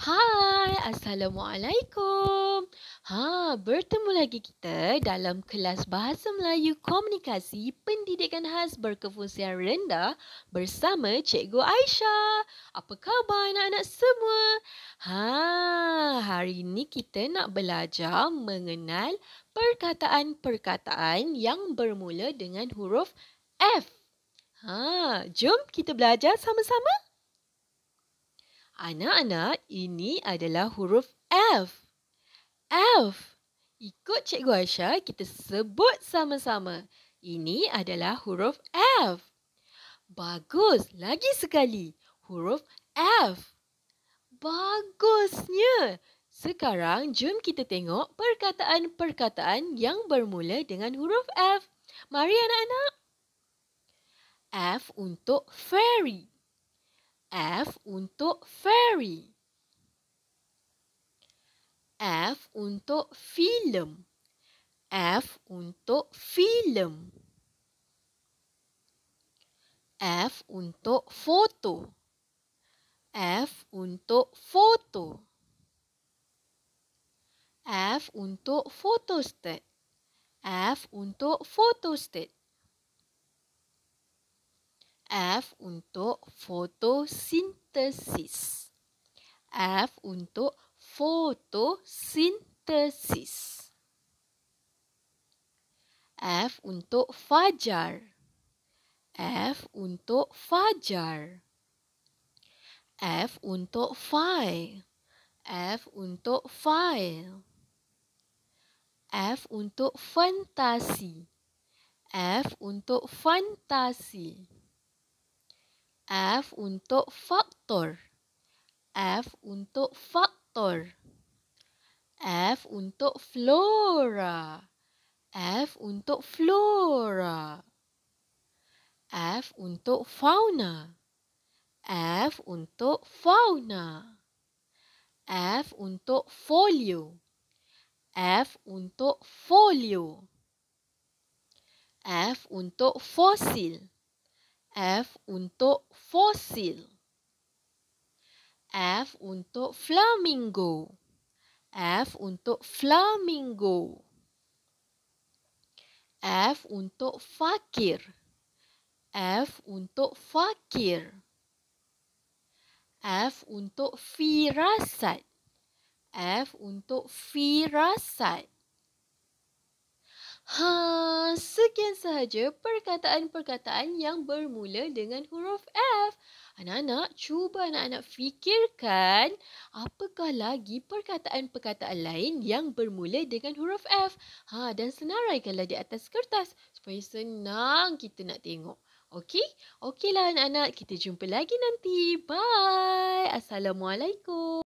Hai, Assalamualaikum. Ha, bertemu lagi kita dalam kelas Bahasa Melayu Komunikasi Pendidikan Khas Berkefungsian Rendah bersama Cikgu Aisyah. Apa khabar anak-anak semua? Ha, hari ini kita nak belajar mengenal perkataan-perkataan yang bermula dengan huruf F. Ha, jom kita belajar sama-sama. Anak-anak, ini adalah huruf F. F. Ikut Cikgu Aisyah, kita sebut sama-sama. Ini adalah huruf F. Bagus. Lagi sekali. Huruf F. Bagusnya. Sekarang, jom kita tengok perkataan-perkataan yang bermula dengan huruf F. Mari anak-anak. F untuk fairy. F untuk fairy. F untuk film. F untuk film. F untuk foto. F untuk foto. F untuk photostat. F untuk photostat. F untuk fotosintesis. F untuk fotosintesis. F untuk fajar. F untuk fajar. F untuk file. F untuk file. F untuk fantasi. F untuk fantasi. F untuk faktor. F untuk faktor. F untuk flora. F untuk flora. F untuk fauna. F untuk fauna. F untuk folio. F untuk folio. F untuk fosil. F untuk fosil. F untuk flamingo. F untuk flamingo. F untuk fakir. F untuk fakir. F untuk firasat. F untuk firasat. Haa sekian sahaja perkataan-perkataan yang bermula dengan huruf F. Anak-anak, cuba anak-anak fikirkan apakah lagi perkataan-perkataan lain yang bermula dengan huruf F. Ha, dan senaraikanlah di atas kertas supaya senang kita nak tengok. Okey? Okeylah anak-anak, kita jumpa lagi nanti. Bye! Assalamualaikum.